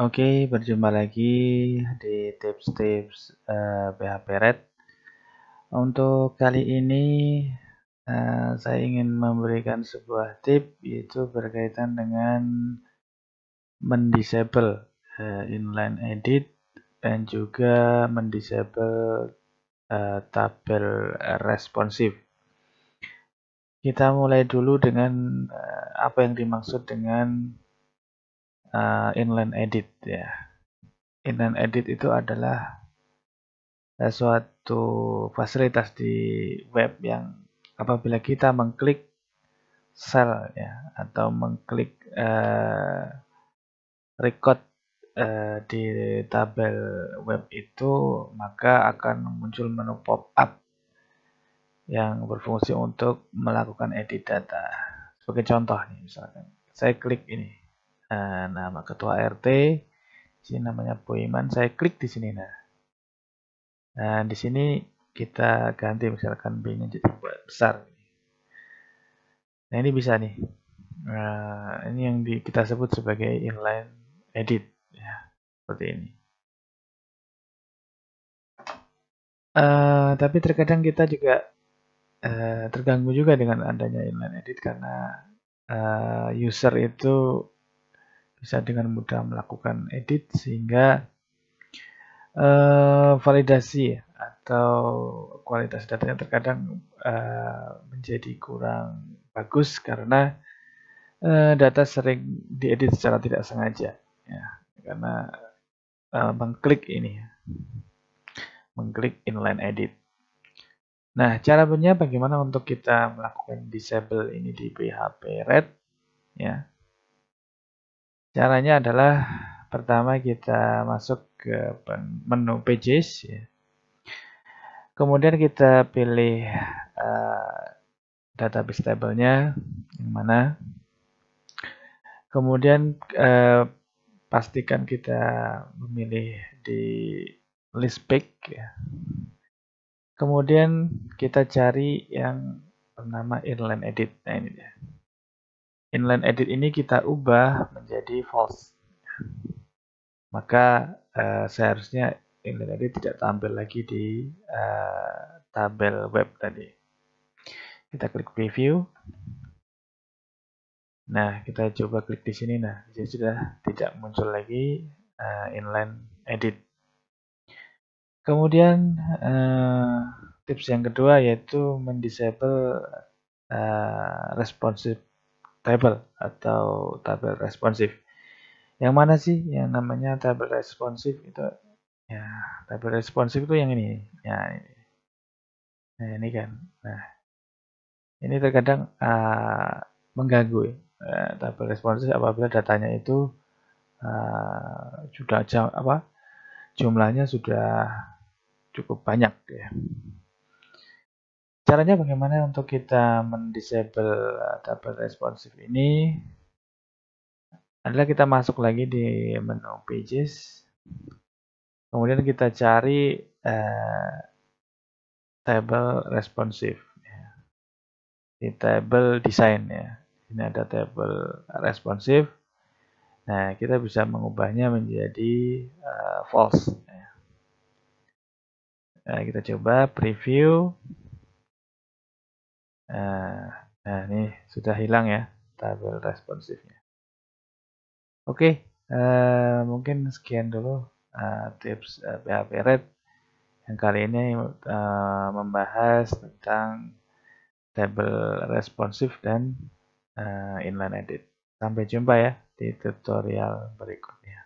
Oke, okay, berjumpa lagi di tips-tips uh, eh, PHP Red. Untuk kali ini uh, saya ingin memberikan sebuah tip yaitu berkaitan dengan mendisable uh, inline edit dan juga mendisable uh, tabel responsif. Kita mulai dulu dengan uh, apa yang dimaksud dengan uh, inline edit ya. Inline edit itu adalah uh, suatu fasilitas di web yang apabila kita mengklik sel ya atau mengklik uh, record uh, di tabel web itu maka akan muncul menu pop up yang berfungsi untuk melakukan edit data sebagai contoh nih misalkan saya klik ini Nah, nama ketua RT di namanya Boiman saya klik di sini nah nah di sini kita ganti misalkan B nya jadi besar nah ini bisa nih nah, ini yang di, kita sebut sebagai inline edit ya seperti ini uh, tapi terkadang kita juga uh, terganggu juga dengan adanya inline edit karena uh, user itu bisa dengan mudah melakukan edit sehingga uh, validasi ya, atau kualitas datanya terkadang uh, menjadi kurang bagus karena uh, data sering diedit secara tidak sengaja ya karena uh, mengklik ini ya. mengklik inline edit. Nah, caranya bagaimana untuk kita melakukan disable ini di PHP Red ya. Caranya adalah pertama kita masuk ke menu pages ya. Kemudian kita pilih uh, database tablenya, nya yang mana. Kemudian uh, pastikan kita memilih di list pick ya. Kemudian kita cari yang bernama inline edit. Nah ini dia inline edit ini kita ubah menjadi false. Maka uh, seharusnya inline edit tidak tampil lagi di uh, tabel web tadi. Kita klik preview. Nah, kita coba klik di sini. Nah, jadi sudah tidak muncul lagi uh, inline edit. Kemudian uh, tips yang kedua yaitu mendisable uh, responsive table atau tabel responsif. Yang mana sih yang namanya tabel responsif itu? Ya, tabel responsif itu yang ini. Ya, ini. Nah, ini kan. Nah, ini terkadang uh, mengganggu uh, tabel responsif apabila datanya itu uh, sudah jauh apa? Jumlahnya sudah cukup banyak ya. Caranya bagaimana untuk kita mendisable double eh, responsive ini? Adalah kita masuk lagi di menu pages. Kemudian kita cari eh, table responsive. Di table design ya. Ini ada table responsive. Nah, kita bisa mengubahnya menjadi uh, false. Nah, kita coba preview. Nah, nah ini sudah hilang ya tabel responsifnya oke okay, uh, eh, mungkin sekian dulu uh, tips uh, eh, PHP Red yang kali ini uh, membahas tentang tabel responsif dan uh, inline edit sampai jumpa ya di tutorial berikutnya